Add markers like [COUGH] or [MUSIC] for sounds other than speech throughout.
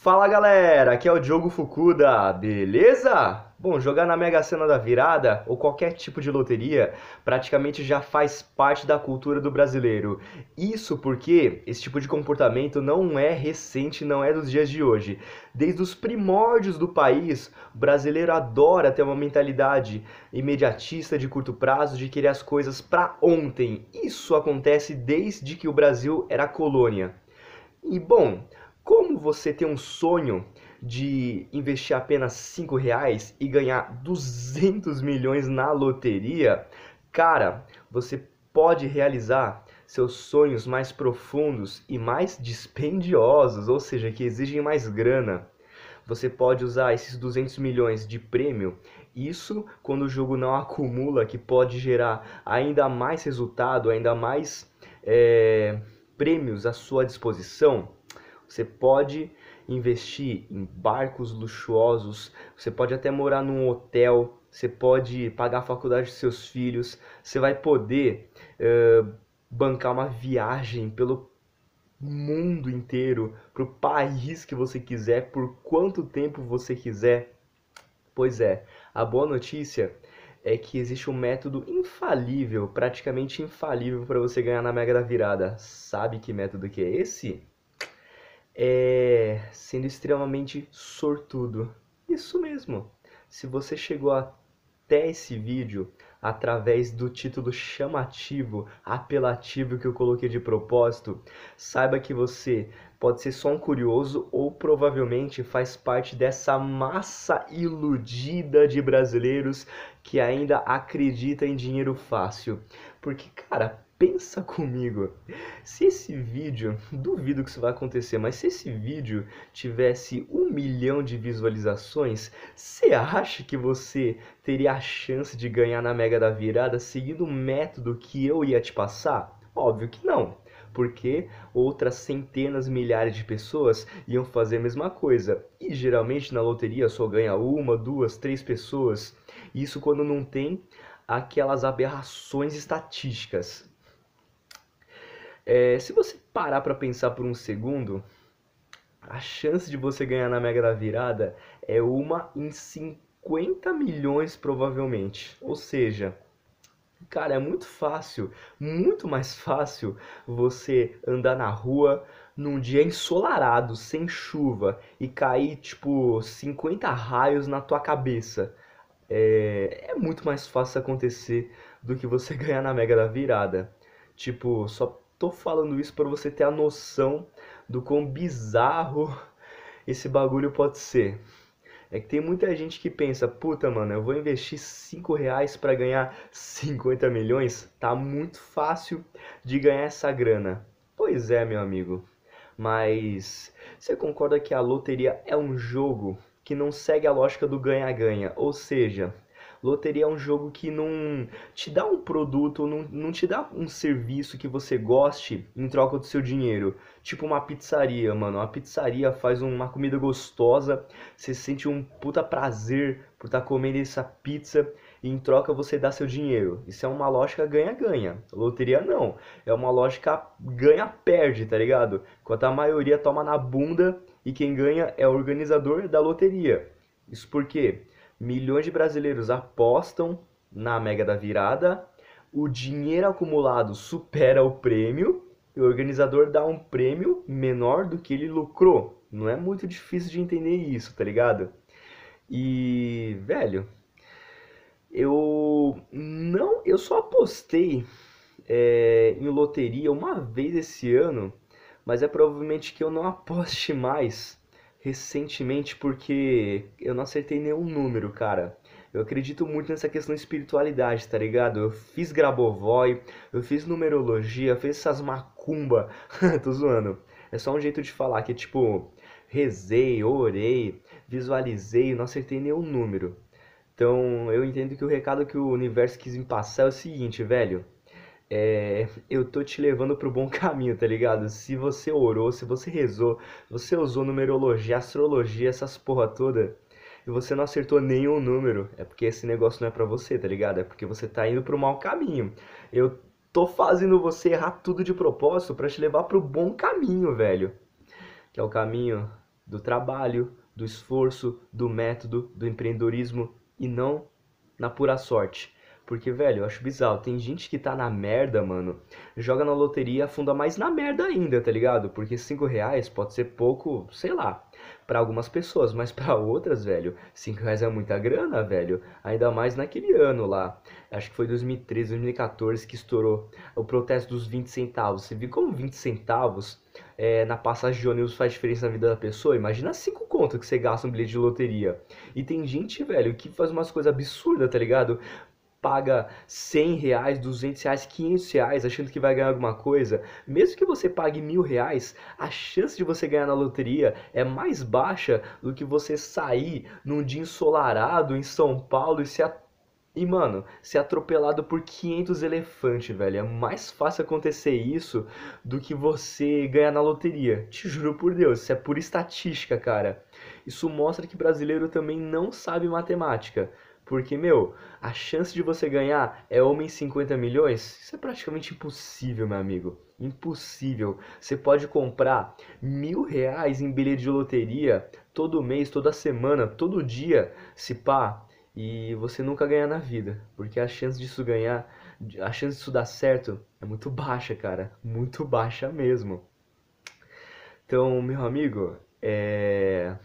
Fala galera, aqui é o Diogo Fukuda, beleza? Bom, jogar na Mega Sena da Virada ou qualquer tipo de loteria praticamente já faz parte da cultura do brasileiro. Isso porque esse tipo de comportamento não é recente, não é dos dias de hoje. Desde os primórdios do país, o brasileiro adora ter uma mentalidade imediatista de curto prazo, de querer as coisas para ontem. Isso acontece desde que o Brasil era colônia. E bom, como você tem um sonho de investir apenas 5 reais e ganhar 200 milhões na loteria? Cara, você pode realizar seus sonhos mais profundos e mais dispendiosos, ou seja, que exigem mais grana. Você pode usar esses 200 milhões de prêmio, isso quando o jogo não acumula, que pode gerar ainda mais resultado, ainda mais é, prêmios à sua disposição você pode investir em barcos luxuosos, você pode até morar num hotel, você pode pagar a faculdade dos seus filhos, você vai poder uh, bancar uma viagem pelo mundo inteiro, para o país que você quiser, por quanto tempo você quiser. Pois é, a boa notícia é que existe um método infalível, praticamente infalível para você ganhar na Mega da Virada. Sabe que método que é esse? é, sendo extremamente sortudo. Isso mesmo. Se você chegou até esse vídeo através do título chamativo, apelativo que eu coloquei de propósito, saiba que você pode ser só um curioso ou provavelmente faz parte dessa massa iludida de brasileiros que ainda acredita em dinheiro fácil. Porque, cara, pensa comigo. Se esse vídeo, duvido que isso vai acontecer, mas se esse vídeo tivesse um milhão de visualizações, você acha que você teria a chance de ganhar na Mega da Virada seguindo o método que eu ia te passar? Óbvio que não. Porque outras centenas, milhares de pessoas iam fazer a mesma coisa. E geralmente na loteria só ganha uma, duas, três pessoas. Isso quando não tem aquelas aberrações estatísticas. É, se você parar para pensar por um segundo, a chance de você ganhar na Mega da Virada é uma em 50 milhões provavelmente. Ou seja, cara, é muito fácil, muito mais fácil você andar na rua num dia ensolarado, sem chuva e cair tipo 50 raios na tua cabeça. É, é muito mais fácil acontecer do que você [LAUGHS] ganhar na Mega da Virada. Tipo, só tô falando isso para você ter a noção do quão bizarro [LAUGHS] esse bagulho pode ser. É que tem muita gente que pensa, puta, mano, eu vou investir 5 reais para ganhar 50 milhões? Tá muito fácil de ganhar essa grana. Pois é, meu amigo. Mas você concorda que a loteria é um jogo que não segue a lógica do ganha-ganha? Ou seja, Loteria é um jogo que não te dá um produto, não, não te dá um serviço que você goste em troca do seu dinheiro. Tipo uma pizzaria, mano. Uma pizzaria faz uma comida gostosa, você sente um puta prazer por estar tá comendo essa pizza e em troca você dá seu dinheiro. Isso é uma lógica ganha-ganha. Loteria não. É uma lógica ganha-perde, tá ligado? Enquanto a maioria toma na bunda e quem ganha é o organizador da loteria. Isso porque Milhões de brasileiros apostam na Mega da Virada. O dinheiro acumulado supera o prêmio. E o organizador dá um prêmio menor do que ele lucrou. Não é muito difícil de entender isso, tá ligado? E, velho, eu não, eu só apostei é, em loteria uma vez esse ano, mas é provavelmente que eu não aposte mais recentemente porque eu não acertei nenhum número, cara. Eu acredito muito nessa questão de espiritualidade, tá ligado? Eu fiz grabovoi, eu fiz numerologia, eu fiz essas macumba. [LAUGHS] Tô zoando. É só um jeito de falar que tipo, rezei, orei, visualizei, não acertei nenhum número. Então, eu entendo que o recado que o universo quis me passar é o seguinte, velho é, eu tô te levando pro bom [LAUGHS] caminho, tá ligado? Se você orou, se você rezou, se você usou numerologia, astrologia, essas porra toda, e você não acertou nenhum número, é porque esse negócio não é para você, tá ligado? É porque você tá indo pro mau caminho. Eu tô fazendo você errar tudo de propósito para te levar pro bom caminho, velho. Que é o caminho do trabalho, do esforço, do método, do empreendedorismo e não na pura sorte. Porque, velho, eu acho bizarro. Tem gente que tá na merda, mano. Joga na loteria, afunda mais na merda ainda, tá ligado? Porque 5 reais pode ser pouco, sei lá, para algumas pessoas, mas para outras, velho, 5 reais é muita grana, velho. Ainda mais naquele ano lá. Acho que foi 2013, 2014 que estourou o protesto dos 20 centavos. Você viu como 20 centavos é, na passagem de ônibus faz diferença na vida da pessoa? Imagina 5 conto que você gasta um bilhete de loteria. E tem gente, velho, que faz umas coisas absurdas, tá ligado? paga 100 reais, 200 reais, 500 reais achando que vai ganhar alguma coisa, mesmo que você pague mil reais, a chance de você ganhar na loteria é mais baixa do que você sair num dia ensolarado em São Paulo e se e, mano, ser atropelado por 500 elefantes, velho. É mais fácil acontecer isso do que você ganhar na loteria. Te juro por Deus, isso é pura estatística, cara. Isso mostra que brasileiro também não sabe matemática. Porque, meu, a chance de você ganhar é homem 50 milhões? Isso é praticamente impossível, meu amigo. Impossível. Você pode comprar mil reais em bilhete de loteria todo mês, toda semana, todo dia, se pá, e você nunca ganhar na vida. Porque a chance disso ganhar, a chance disso dar certo é muito baixa, cara. Muito baixa mesmo. Então, meu amigo, é.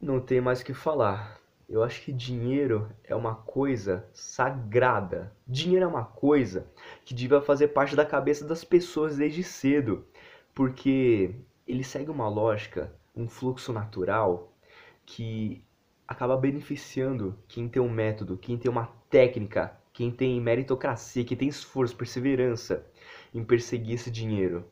Não tem mais o que falar. Eu acho que dinheiro é uma coisa sagrada. Dinheiro é uma coisa que devia fazer parte da cabeça das pessoas desde cedo, porque ele segue uma lógica, um fluxo natural que acaba beneficiando quem tem um método, quem tem uma técnica, quem tem meritocracia, quem tem esforço, perseverança em perseguir esse dinheiro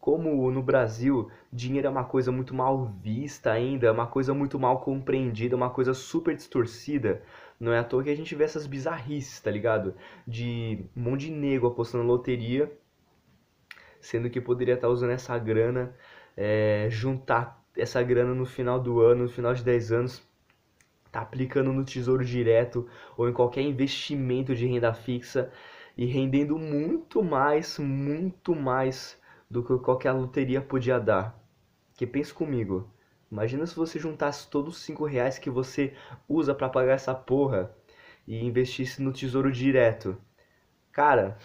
como no Brasil dinheiro é uma coisa muito mal vista ainda, é uma coisa muito mal compreendida, é uma coisa super distorcida, não é à toa que a gente vê essas bizarrices, tá ligado? De um monte de nego apostando na loteria, sendo que poderia estar tá usando essa grana, é, juntar essa grana no final do ano, no final de 10 anos, tá aplicando no Tesouro Direto ou em qualquer investimento de renda fixa e rendendo muito mais, muito mais do que qualquer loteria podia dar. Que pense comigo, imagina se você juntasse todos os 5 reais que você usa para pagar essa porra e investisse no tesouro direto. Cara,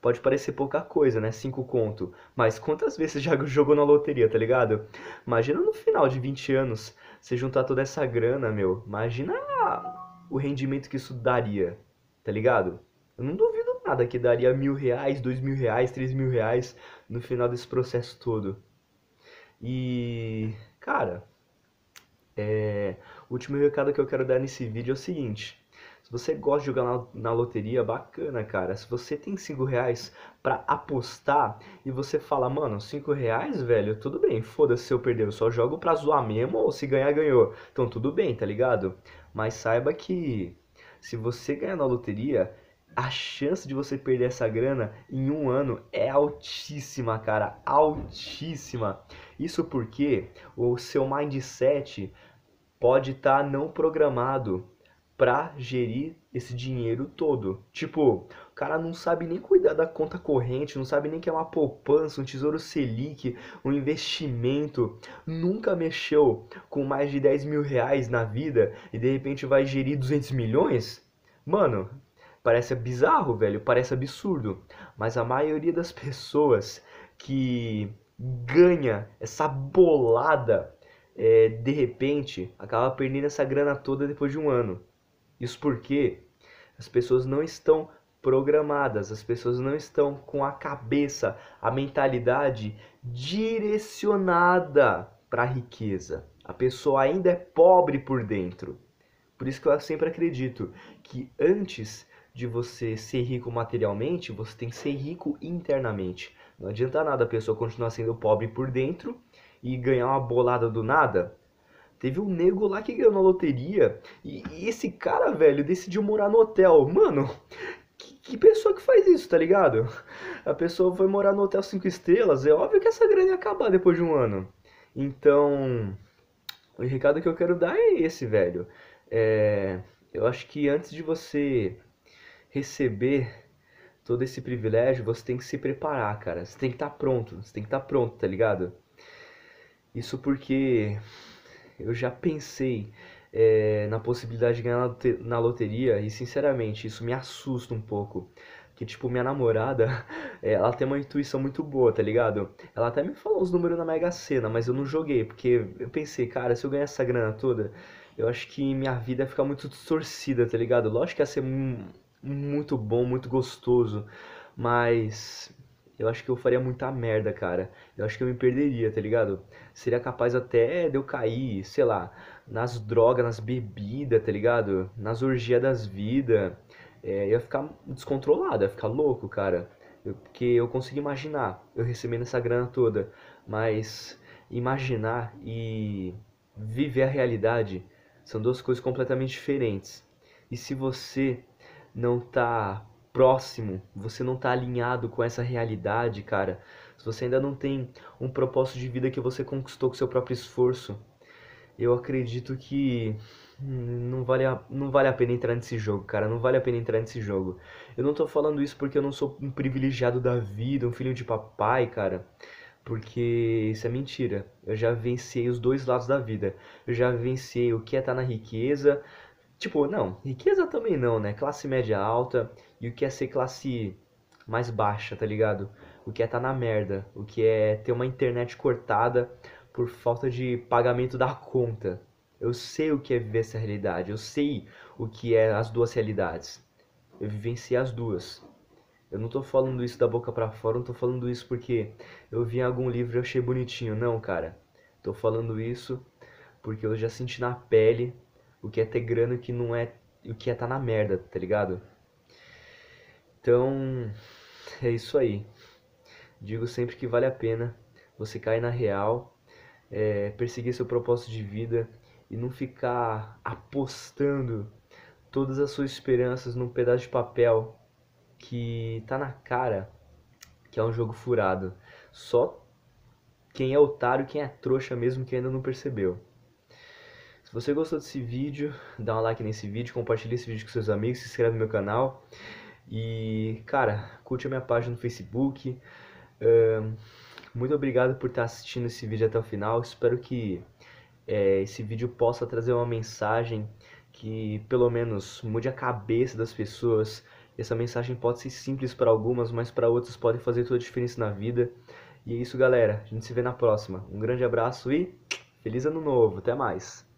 pode parecer pouca coisa, né? 5 conto. Mas quantas vezes você já [LAUGHS] jogou na loteria, tá ligado? Imagina no final de 20 anos, você juntar toda essa grana, meu. Imagina o rendimento que isso daria, tá ligado? Eu não duvido nada que daria mil reais, dois mil reais, três mil reais no final desse processo todo. E, cara, é, o último recado que eu quero dar nesse vídeo é o seguinte. Se você gosta de jogar na, na loteria, bacana, cara. Se você tem cinco reais pra apostar e você fala, mano, cinco reais, velho, tudo bem, foda-se se eu perder, eu só jogo pra zoar mesmo ou se ganhar, ganhou. Então tudo bem, tá ligado? Mas saiba que se você ganhar na loteria, a chance de você perder essa grana em um ano é altíssima, cara, altíssima. Isso porque o seu mindset pode estar tá não programado para gerir esse dinheiro todo. Tipo, o cara não sabe nem cuidar da conta corrente, não sabe nem que é uma poupança, um tesouro selic, um investimento, nunca mexeu com mais de 10 mil reais na vida e de repente vai gerir 200 milhões? Mano, Parece bizarro, velho, parece absurdo, mas a maioria das pessoas que ganha essa bolada é, de repente acaba perdendo essa grana toda depois de um ano. Isso porque as pessoas não estão programadas, as pessoas não estão com a cabeça, a mentalidade direcionada para a riqueza. A pessoa ainda é pobre por dentro. Por isso que eu sempre acredito que antes de você ser rico materialmente, você tem que ser rico internamente. Não adianta nada a pessoa continuar sendo pobre por dentro e ganhar uma bolada do nada. Teve um nego lá que ganhou na loteria e, e esse cara, velho, decidiu morar no hotel. Mano, que, que, pessoa que faz isso, tá ligado? A pessoa foi morar no hotel 5 estrelas, é óbvio que essa grana ia acabar depois de um ano. Então, o recado que eu quero dar é esse, velho. É, eu acho que antes de você receber todo esse privilégio, você tem que se preparar, cara. Você tem que estar tá pronto, você tem que estar tá pronto, tá ligado? Isso porque eu já pensei é, na possibilidade de ganhar na loteria e, sinceramente, isso me assusta um pouco. Que, tipo, minha namorada, [LAUGHS] é, ela tem uma intuição muito boa, tá ligado? Ela até me falou os números na Mega Sena, mas eu não joguei, porque eu pensei, cara, se eu ganhar essa grana toda, eu acho que minha vida ia ficar muito distorcida, tá ligado? Lógico que ia ser muito bom, muito gostoso. Mas eu acho que eu faria muita merda, cara. Eu acho que eu me perderia, tá ligado? Seria capaz até de eu cair, sei lá, nas drogas, nas bebidas, tá ligado? Nas orgias das vidas. É, eu ia ficar descontrolado, ia ficar louco, cara. Eu, porque eu consigo imaginar eu recebendo essa grana toda. Mas imaginar e viver a realidade são duas coisas completamente diferentes. E se você não tá próximo, você não tá alinhado com essa realidade, cara, se você ainda não tem um propósito de vida que você conquistou com seu próprio esforço, eu acredito que não vale, a, não vale a pena entrar nesse jogo, cara. Não vale a pena entrar nesse jogo. Eu não tô falando isso porque eu não sou um privilegiado da vida, um filho de papai, cara. Porque isso é mentira. Eu já venciei os dois lados da vida. Eu já venciei o que é estar tá na riqueza, Tipo, não, riqueza também não, né? Classe média alta e o que é ser classe mais baixa, tá ligado? O que é tá na merda, o que é ter uma internet cortada por falta de pagamento da conta. Eu sei o que é viver essa realidade, eu sei o que é as duas realidades. Eu vivenciei as duas. Eu não tô falando isso da boca para fora, não tô falando isso porque eu vi em algum livro e achei bonitinho, não, cara. Tô falando isso porque eu já senti na pele o que é ter grana que não é, o que é tá na merda, tá ligado? Então, é isso aí. Digo sempre que vale a pena você cair na real, é, perseguir seu propósito de vida e não ficar apostando todas as suas esperanças num pedaço de papel que tá na cara que é um jogo furado. Só quem é otário, quem é trouxa mesmo que ainda não percebeu. Se você gostou desse vídeo, dá um like nesse vídeo, compartilha esse vídeo com seus amigos, se inscreve no meu canal. E, cara, curte a minha página no Facebook. Uh, muito obrigado por estar assistindo esse vídeo até o final. Espero que é, esse vídeo possa trazer uma mensagem que, pelo menos, mude a cabeça das pessoas. Essa mensagem pode ser simples para algumas, mas para outras pode fazer toda a diferença na vida. E é isso, galera. A gente se vê na próxima. Um grande abraço e feliz ano novo. Até mais.